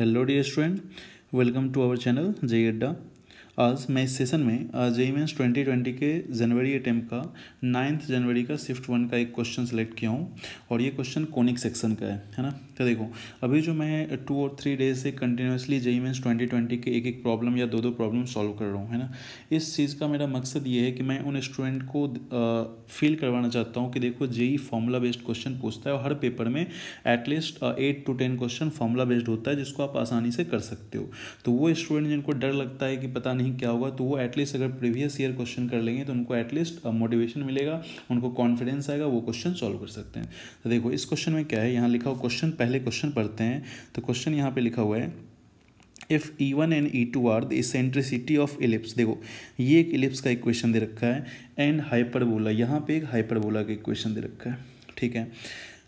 hello dear student welcome to our channel jay आज मैं इस सेशन में जेई मेन्स ट्वेंटी ट्वेंटी के जनवरी अटैम्प का नाइन्थ जनवरी का शिफ्ट वन का एक क्वेश्चन सेलेक्ट किया हूँ और ये क्वेश्चन कोनिक सेक्शन का है है ना तो देखो अभी जो मैं टू और थ्री डेज से continuously JEE Mains twenty twenty के एक एक प्रॉब्लम या दो दो प्रॉब्लम सॉल्व कर रहा हूँ है ना इस चीज़ का मेरा मकसद ये है कि मैं उन स्टूडेंट को फील करवाना चाहता हूँ कि देखो जेई फॉर्मूला बेस्ड क्वेश्चन पूछता है और हर पेपर में at least eight to ten question formula based होता है जिसको आप आसानी से कर सकते हो तो वो स्टूडेंट जिनको डर लगता है कि पता नहीं नहीं क्या होगा तो वो एटलीस्ट अगर प्रीवियस ईयर क्वेश्चन कर लेंगे तो उनको एटलीस्ट मोटिवेशन uh, मिलेगा उनको कॉन्फिडेंस आएगा वो क्वेश्चन सॉल्व कर सकते हैं तो देखो इस क्वेश्चन में क्या है यहाँ लिखा हुआ क्वेश्चन पहले क्वेश्चन पढ़ते हैं तो क्वेश्चन यहाँ पर लिखा हुआ है if e one and e two are the eccentricity of ellipse देखो ये एक इलिप्स का इक्वेशन दे रखा है एंड हाइपरबोला यहाँ पे एक हाइपरबोला का इक्वेशन दे रखा है ठीक है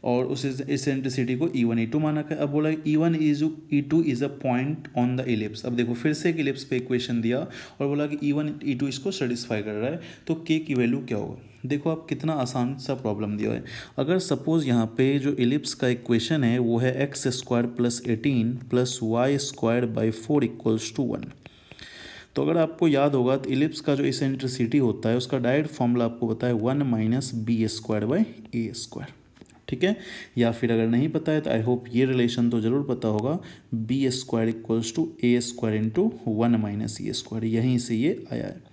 और उस इसेंट्रिसिटी को ई वन ई टू माना है अब बोला e one is e two is a point on the ellipse अब देखो फिर से एक इलिप्स पे इक्वेशन दिया और बोला कि ई वन ई टू इसको सेटिस्फाई कर रहा है तो के की वैल्यू क्या होगा देखो आप कितना आसान सा प्रॉब्लम दिया है अगर सपोज़ यहाँ पे जो इलिप्स का इक्वेशन है वो है x square plus eighteen plus y square by four equals to one तो अगर आपको याद होगा तो इलिप्स का जो इसेंट्रिसिटी होता है उसका डायरेक्ट फॉर्मूला आपको बताया one minus b square by a square ठीक है या फिर अगर नहीं पता है तो आई होप ये रिलेशन तो ज़रूर पता होगा b square equals to a square into one minus e square यहीं से ये आया है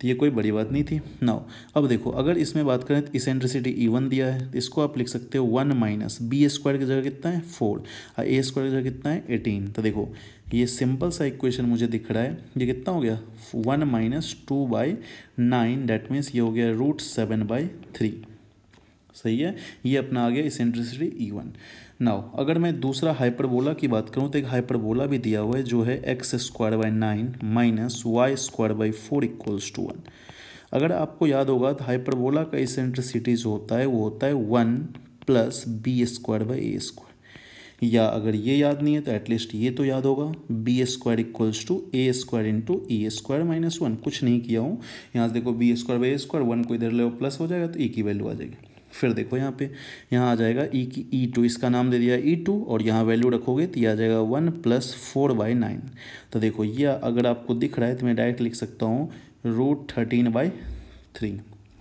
तो ये कोई बड़ी बात नहीं थी नाउ अब देखो अगर इसमें बात करें तो इसेंट्रिसिटी ई वन दिया है तो इसको आप लिख सकते हो वन माइनस बी स्क्वायर की जगह कितना है फोर और ए स्क्वायर की जगह कितना है एटीन तो देखो ये सिंपल सा इक्वेशन मुझे दिख रहा है ये कितना हो गया one minus two by nine that means ये हो गया रूट सेवन बाई थ्री सही है ये अपना आ गया इसेंट्रिसिटी ई वन नाउ अगर मैं दूसरा हाइपरबोला की बात करूँ तो एक हाइपरबोला भी दिया हुआ है जो है x square by nine minus y square by four equals to one अगर आपको याद होगा तो हाइपरबोला का इसेंट्रिसिटी जो होता है वो होता है one plus b square by a square या अगर ये याद नहीं है तो एटलीस्ट ये तो याद होगा b square equals to a square into e square minus one कुछ नहीं किया हूँ यहाँ से देखो b square by a square one को इधर ले प्लस हो जाएगा तो ए e की वैल्यू आ जाएगी फिर देखो यहाँ पे यहाँ आ जाएगा ई e की ई e टू इसका नाम दे दिया ई e टू और यहाँ वैल्यू रखोगे तो ये आ जाएगा one plus four by nine तो देखो यह अगर आपको दिख रहा है तो मैं डायरेक्ट लिख सकता हूँ रूट थर्टीन बाई थ्री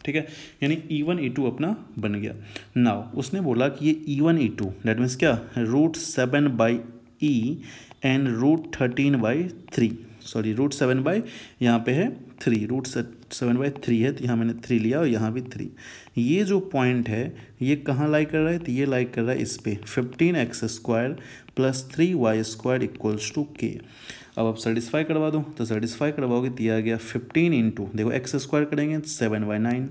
ठीक है यानी ई वन ई टू अपना बन गया नाउ उसने बोला कि ये e one e two that means क्या root seven by e and root thirteen by three sorry root seven by यहाँ पे है three root seven by three है तो यहाँ मैंने थ्री लिया और यहाँ भी थ्री ये जो पॉइंट है ये कहाँ लाइक कर रहा है तो ये लाइक कर रहा है इस पर fifteen x square plus three y square equals to k अब आप सेटिस्फाई करवा दो तो सेटिस्फाई करवाओगे दिया तो गया फिफ्टीन इंटू देखो एक्स स्क्वायर करेंगे seven by nine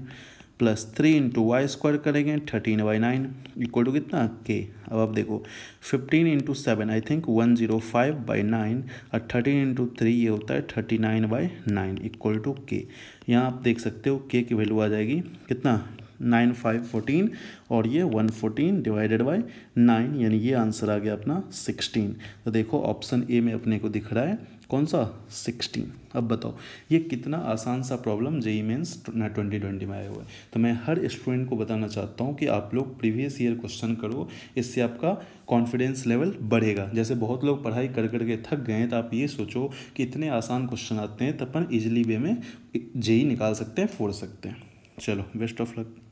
plus three into y square करेंगे thirteen by nine equal to कितना के अब आप देखो fifteen into seven I think one zero five by nine और थर्टीन इंटू थ्री ये होता है thirty nine by nine equal to k यहाँ आप देख सकते हो के की वैल्यू आ जाएगी कितना नाइन फाइव फोर्टीन और ये one fourteen divided by nine यानी ये आंसर आ गया अपना सिक्सटीन तो देखो ऑप्शन ए में अपने को दिख रहा है कौन सा सिक्सटीन अब बताओ ये कितना आसान सा problem JEE Mains twenty twenty में आया हुआ है तो मैं हर स्टूडेंट को बताना चाहता हूँ कि आप लोग प्रीवियस ईयर क्वेश्चन करो इससे आपका कॉन्फिडेंस लेवल बढ़ेगा जैसे बहुत लोग पढ़ाई कर कर के थक गए हैं तो आप ये सोचो कि इतने आसान क्वेश्चन आते हैं तो अपन ईजिली वे में जेई निकाल सकते हैं फोड़ सकते हैं चलो बेस्ट ऑफ लक